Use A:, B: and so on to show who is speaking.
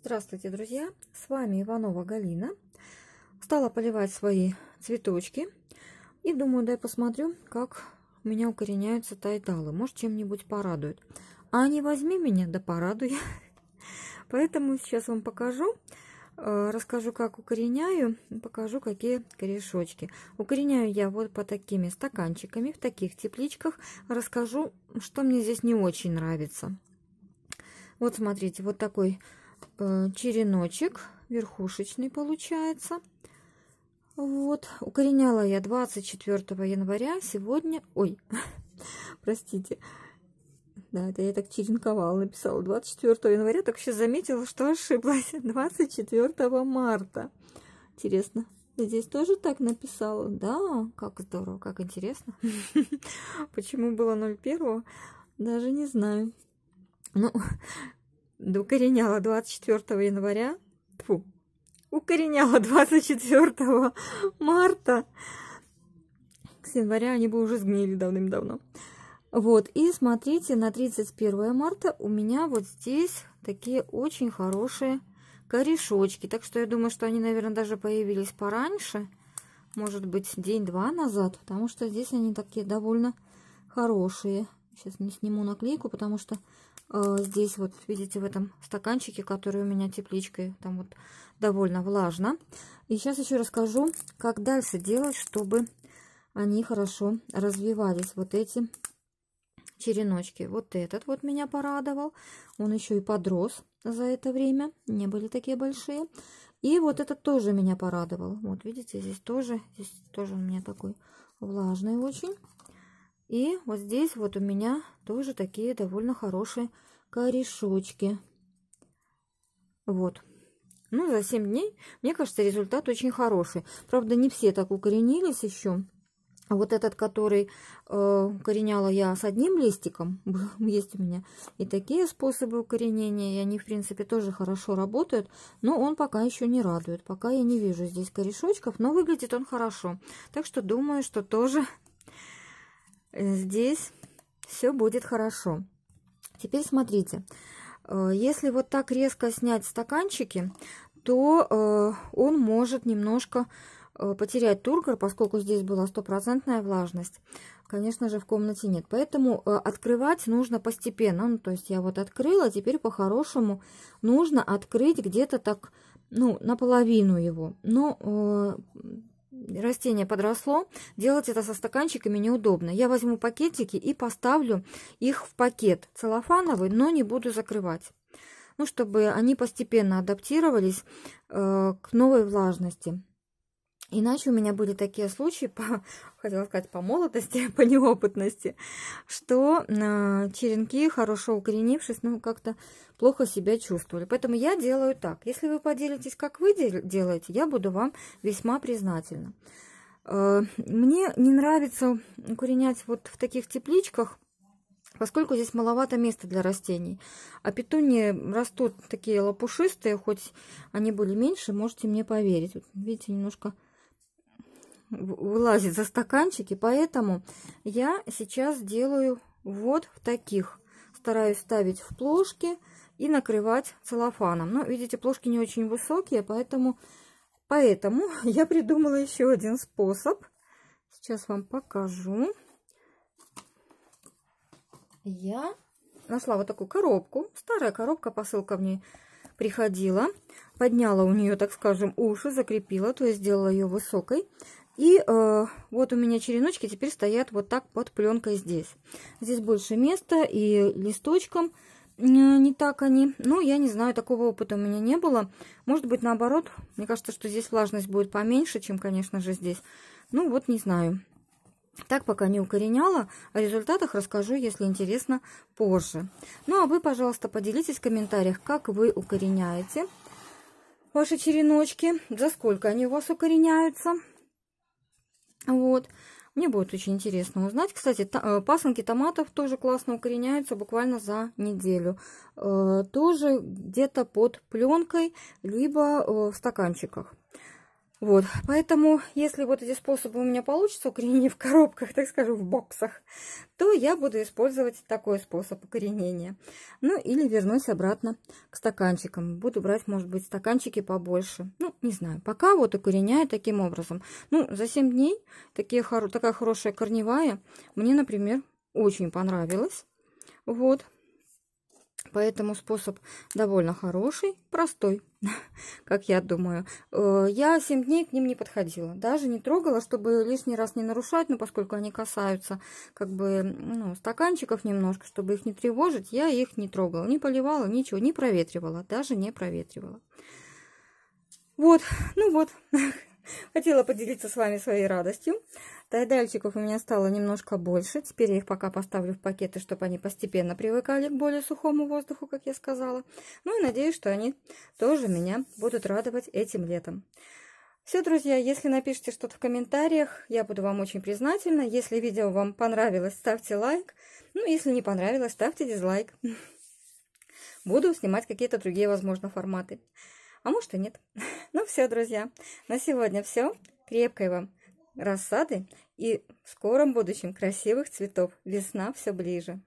A: Здравствуйте, друзья! С вами Иванова Галина. Стала поливать свои цветочки. И думаю, дай посмотрю, как у меня укореняются тайталы. Может, чем-нибудь порадуют. А не возьми меня, да порадуй. Поэтому сейчас вам покажу. Э, расскажу, как укореняю, покажу, какие корешочки. Укореняю я вот по такими стаканчиками, в таких тепличках. Расскажу, что мне здесь не очень нравится. Вот смотрите, вот такой Э, череночек верхушечный получается. Вот, укореняла я 24 января, сегодня, ой, простите, да, это я так черенковала, написала 24 января, так сейчас заметила, что ошиблась, 24 марта. Интересно, здесь тоже так написала? Да, как здорово, как интересно. Почему было 01? Даже не знаю. Ну, да укореняла 24 января, тьфу, укореняла 24 марта, с января они бы уже сгнили давным-давно. Вот, и смотрите, на 31 марта у меня вот здесь такие очень хорошие корешочки. Так что я думаю, что они, наверное, даже появились пораньше. Может быть, день-два назад, потому что здесь они такие довольно хорошие. Сейчас не сниму наклейку, потому что Э, здесь вот видите в этом стаканчике, который у меня тепличкой, там вот довольно влажно. И сейчас еще расскажу, как дальше делать, чтобы они хорошо развивались, вот эти череночки. Вот этот вот меня порадовал, он еще и подрос за это время, не были такие большие. И вот этот тоже меня порадовал, вот видите, здесь тоже, здесь тоже у меня такой влажный очень. И вот здесь вот у меня тоже такие довольно хорошие корешочки. Вот. Ну, за 7 дней, мне кажется, результат очень хороший. Правда, не все так укоренились еще. А Вот этот, который э, укореняла я с одним листиком, есть у меня и такие способы укоренения, и они, в принципе, тоже хорошо работают, но он пока еще не радует, пока я не вижу здесь корешочков, но выглядит он хорошо. Так что думаю, что тоже здесь все будет хорошо. Теперь смотрите, э, если вот так резко снять стаканчики, то э, он может немножко э, потерять тургор, поскольку здесь была стопроцентная влажность. Конечно же, в комнате нет. Поэтому открывать нужно постепенно. Ну, то есть я вот открыла, теперь по-хорошему нужно открыть где-то так, ну, наполовину его. Но растение подросло, делать это со стаканчиками неудобно. Я возьму пакетики и поставлю их в пакет целлофановый, но не буду закрывать. Ну, чтобы они постепенно адаптировались э, к новой влажности. Иначе у меня были такие случаи, по, хотела сказать, по молодости, по неопытности, что э, черенки, хорошо укоренившись, ну, как-то плохо себя чувствовали. Поэтому я делаю так. Если вы поделитесь, как вы делаете, я буду вам весьма признательна. Э, мне не нравится укоренять вот в таких тепличках, поскольку здесь маловато места для растений. А петунии растут такие лопушистые, хоть они были меньше, можете мне поверить. Вот, видите, немножко вылазит за стаканчики, поэтому я сейчас делаю вот в таких. Стараюсь ставить в плошки и накрывать целлофаном. Но, ну, видите, плошки не очень высокие, поэтому, поэтому я придумала еще один способ. Сейчас вам покажу. Я нашла вот такую коробку. Старая коробка, посылка в ней приходила, подняла у нее, так скажем, уши, закрепила, то есть сделала ее высокой. И э, вот у меня череночки теперь стоят вот так под пленкой здесь. Здесь больше места и листочком не так они. Ну, я не знаю, такого опыта у меня не было. Может быть, наоборот, мне кажется, что здесь влажность будет поменьше, чем, конечно же, здесь. Ну, вот не знаю. Так пока не укореняла, о результатах расскажу, если интересно, позже. Ну, а вы, пожалуйста, поделитесь в комментариях, как вы укореняете ваши череночки, за сколько они у вас укореняются. Вот. Мне будет очень интересно узнать. Кстати, та, э, пасынки томатов тоже классно укореняются буквально за неделю. Э, тоже где-то под пленкой, либо э, в стаканчиках. Вот, поэтому, если вот эти способы у меня получатся, укоренение в коробках, так скажем, в боксах, то я буду использовать такой способ укоренения. Ну, или вернусь обратно к стаканчикам. Буду брать, может быть, стаканчики побольше. Ну, не знаю, пока вот укореняю таким образом. Ну, за 7 дней такие, такая хорошая корневая мне, например, очень понравилась. Вот, Поэтому способ довольно хороший, простой, как я думаю. Э, я 7 дней к ним не подходила, даже не трогала, чтобы лишний раз не нарушать, но поскольку они касаются как бы ну, стаканчиков немножко, чтобы их не тревожить, я их не трогала, не поливала, ничего, не проветривала, даже не проветривала. Вот, ну вот, Хотела поделиться с вами своей радостью. Тайдальчиков у меня стало немножко больше. Теперь я их пока поставлю в пакеты, чтобы они постепенно привыкали к более сухому воздуху, как я сказала. Ну и надеюсь, что они тоже меня будут радовать этим летом. Все, друзья, если напишите что-то в комментариях, я буду вам очень признательна. Если видео вам понравилось, ставьте лайк. Ну, если не понравилось, ставьте дизлайк. Буду снимать какие-то другие, возможно, форматы а может и нет. Ну все, друзья, на сегодня все. Крепкой вам рассады и в скором будущем красивых цветов. Весна все ближе.